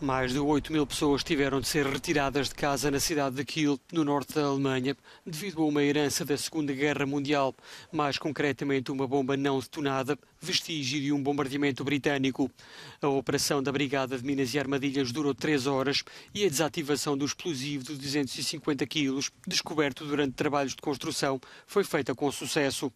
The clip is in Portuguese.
Mais de 8 mil pessoas tiveram de ser retiradas de casa na cidade de Kiel, no norte da Alemanha, devido a uma herança da Segunda Guerra Mundial, mais concretamente uma bomba não detonada, vestígio de um bombardeamento britânico. A operação da Brigada de Minas e Armadilhas durou 3 horas e a desativação do explosivo de 250 quilos, descoberto durante trabalhos de construção, foi feita com sucesso.